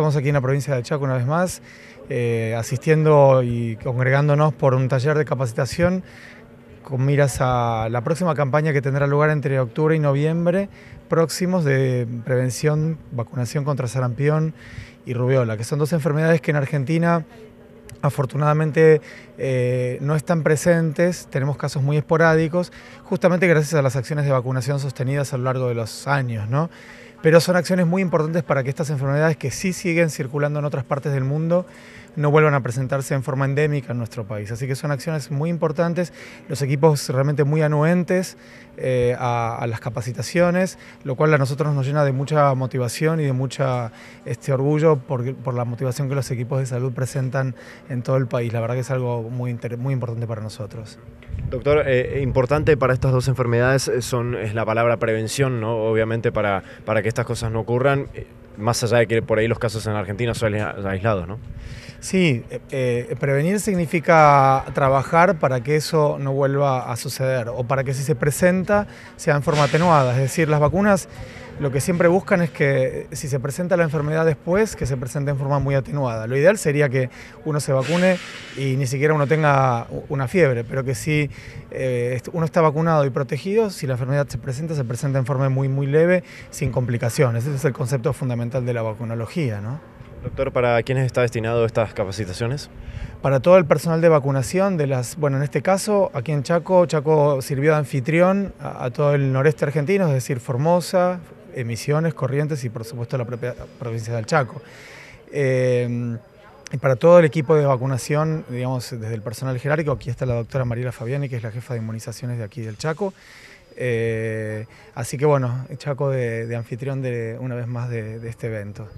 Estamos aquí en la provincia de Chaco una vez más, eh, asistiendo y congregándonos por un taller de capacitación con miras a la próxima campaña que tendrá lugar entre octubre y noviembre próximos de prevención, vacunación contra sarampión y rubiola, que son dos enfermedades que en Argentina afortunadamente eh, no están presentes, tenemos casos muy esporádicos, justamente gracias a las acciones de vacunación sostenidas a lo largo de los años. ¿no? pero son acciones muy importantes para que estas enfermedades que sí siguen circulando en otras partes del mundo no vuelvan a presentarse en forma endémica en nuestro país. Así que son acciones muy importantes, los equipos realmente muy anuentes eh, a, las capacitaciones, lo cual a nosotros nos llena de mucha motivación y de mucha este, orgullo por, por la motivación que los equipos de salud presentan en todo el país. La verdad que es algo muy, muy importante para nosotros. Doctor, eh, eh, importante para estas dos enfermedades son, es la palabra prevención, ¿no? Obviamente para, para que estas cosas no ocurran, más allá de que por ahí los casos en Argentina son aislados, ¿no? Sí, eh, eh, prevenir significa trabajar para que eso no vuelva a suceder o para que si se presenta sea en forma atenuada. Es decir, las vacunas lo que siempre buscan es que si se presenta la enfermedad después, que se presente en forma muy atenuada. Lo ideal sería que uno se vacune y ni siquiera uno tenga una fiebre, pero que si eh, uno está vacunado y protegido, si la enfermedad se presenta, se presenta en forma muy, muy leve, sin complicaciones. Ese es el concepto fundamental de la vacunología, ¿no? Doctor, ¿para quiénes está destinado estas capacitaciones? Para todo el personal de vacunación de las, bueno, en este caso, aquí en Chaco, Chaco sirvió de anfitrión a, todo el noreste argentino, es decir, Formosa, Emisiones, Corrientes y por supuesto la propia provincia del Chaco. Eh, y para todo el equipo de vacunación, digamos, desde el personal jerárquico, aquí está la doctora Mariela Fabiani, que es la jefa de inmunizaciones de aquí del Chaco. Eh, así que bueno, Chaco de, anfitrión de, una vez más de este evento.